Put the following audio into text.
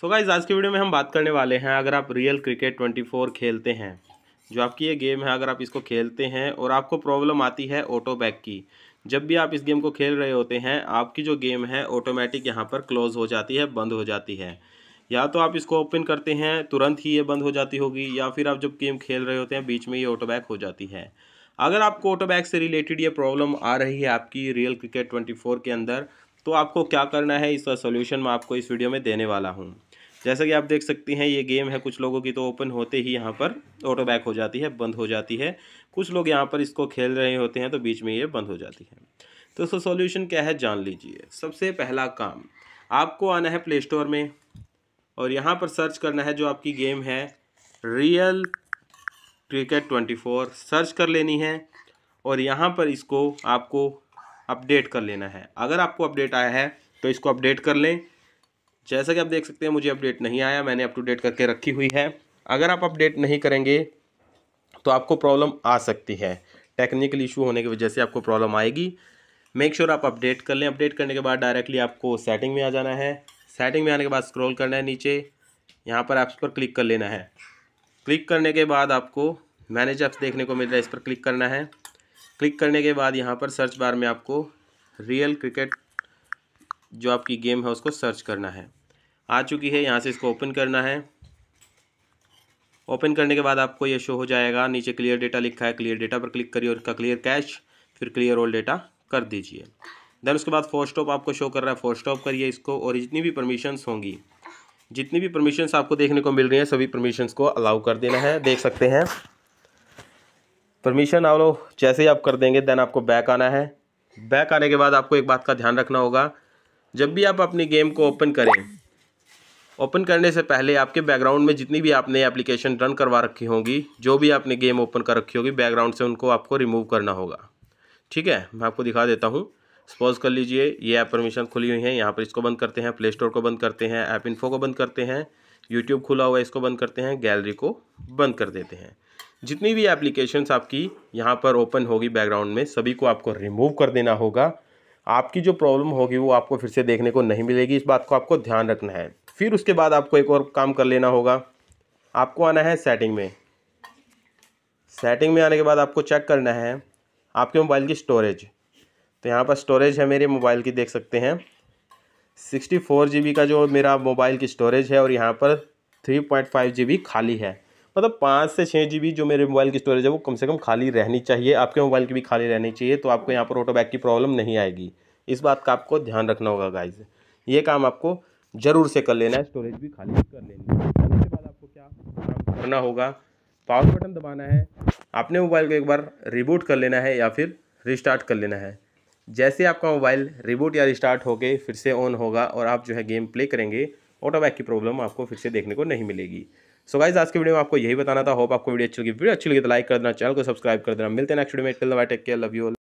सो so guys आज की video में हम बात करने वाले हैं अगर आप रियल क्रिकेट 24 खेलते हैं जो आपकी ये गेम है अगर आप इसको खेलते हैं और आपको प्रॉब्लम आती है ऑटो बैक की जब भी आप इस गेम को खेल रहे होते हैं आपकी जो गेम है ऑटोमेटिक यहाँ पर क्लोज हो जाती है बंद हो जाती है या तो आप इसको ओपन करते हैं तुरंत ही ये बंद हो जाती होगी या फिर आप जब गेम खेल रहे होते हैं बीच में ये ऑटो बैक हो जाती है अगर आपको ऑटो बैक से रिलेटेड ये प्रॉब्लम आ रही है आपकी रियल क्रिकेट फ़ोर के अंदर तो आपको क्या करना है इसका सोल्यूशन मैं आपको इस वीडियो में देने वाला हूँ जैसा कि आप देख सकती हैं ये गेम है कुछ लोगों की तो ओपन होते ही यहाँ पर ऑटो बैक हो जाती है बंद हो जाती है कुछ लोग यहाँ पर इसको खेल रहे होते हैं तो बीच में ये बंद हो जाती है तो सो सोल्यूशन क्या है जान लीजिए सबसे पहला काम आपको आना है प्ले स्टोर में और यहाँ पर सर्च करना है जो आपकी गेम है real cricket twenty four search कर लेनी है और यहाँ पर इसको आपको अपडेट कर लेना है अगर आपको अपडेट आया है तो इसको अपडेट कर लें जैसा कि आप देख सकते हैं मुझे अपडेट नहीं आया मैंने अप टू डेट करके रखी हुई है अगर आप अपडेट नहीं करेंगे तो आपको प्रॉब्लम आ सकती है टेक्निकल इशू होने की वजह से आपको प्रॉब्लम आएगी मेक श्योर sure आप अपडेट कर लें अपडेट करने के बाद डायरेक्टली आपको सेटिंग में आ जाना है सेटिंग में आने के बाद स्क्रॉल करना है नीचे यहाँ पर ऐप्स पर क्लिक कर लेना है क्लिक करने के बाद आपको मैनेज ऐप्स देखने को मिल रहा है इस पर क्लिक करना है क्लिक करने के बाद यहाँ पर सर्च बार में आपको रियल क्रिकेट जो आपकी गेम है उसको सर्च करना है आ चुकी है यहाँ से इसको ओपन करना है ओपन करने के बाद आपको ये शो हो जाएगा नीचे क्लियर डेटा लिखा है क्लियर डेटा पर क्लिक करिए और इसका क्लियर कैश फिर क्लियर ऑल डेटा कर दीजिए देन उसके बाद फोर स्टॉप आपको शो कर रहा है फोर स्टॉप करिए इसको और जितनी भी परमिशंस होंगी जितनी भी परमिशंस आपको देखने को मिल रही हैं सभी परमिशंस को अलाउ कर देना है देख सकते हैं परमिशन आलो जैसे ही आप कर देंगे देन आपको बैक आना है बैक आने के बाद आपको एक बात का ध्यान रखना होगा जब भी आप अपनी गेम को ओपन करें ओपन करने से पहले आपके बैकग्राउंड में जितनी भी आपने एप्लीकेशन रन करवा रखी होंगी जो भी आपने गेम ओपन कर रखी होगी बैकग्राउंड से उनको आपको रिमूव करना होगा ठीक है मैं आपको दिखा देता हूँ सपोज कर लीजिए ये ऐप परमिशन खुली हुई है यहाँ पर इसको बंद करते हैं प्ले स्टोर को बंद करते हैं ऐप इन्फो को बंद करते हैं यूट्यूब खुला हुआ है इसको बंद करते हैं गैलरी को बंद कर देते हैं जितनी भी एप्लीकेशंस आपकी यहाँ पर ओपन होगी बैकग्राउंड में सभी को आपको रिमूव कर देना होगा आपकी जो प्रॉब्लम होगी वो आपको फिर से देखने को नहीं मिलेगी इस बात को आपको ध्यान रखना है फिर उसके बाद आपको एक और काम कर लेना होगा आपको आना है सेटिंग में सेटिंग में आने के बाद आपको चेक करना है आपके मोबाइल की स्टोरेज तो यहाँ पर स्टोरेज है मेरे मोबाइल की देख सकते हैं सिक्सटी फोर जी बी का जो मेरा मोबाइल की स्टोरेज है और यहाँ पर three point five G B खाली है मतलब पाँच से छः जी जो मेरे मोबाइल की स्टोरेज है वो कम से कम खाली रहनी चाहिए आपके मोबाइल की भी खाली रहनी चाहिए तो आपको यहाँ पर ऑटोबैक की प्रॉब्लम नहीं आएगी इस बात का आपको ध्यान रखना होगा गाइज ये काम आपको ज़रूर से कर लेना है स्टोरेज भी खाली कर लेनी है उसके बाद आपको क्या करना होगा पावर बटन दबाना है अपने मोबाइल को एक बार रिबूट कर लेना है या फिर रिस्टार्ट कर लेना है जैसे आपका मोबाइल रिबूट या रिस्टार्ट होकर फिर से ऑन होगा और आप जो है गेम प्ले करेंगे ऑटोबैक की प्रॉब्लम आपको फिर से देखने को नहीं मिलेगी सो गाइज आज की वीडियो में आपको यही बताना था होप आपको वीडियो अच्छी लगी वीडियो अच्छी लगी तो लाइक कर देना चैनल को सब्सक्राइब कर देना मिलते हैं नेक्स्ट वीडियो में till take care love you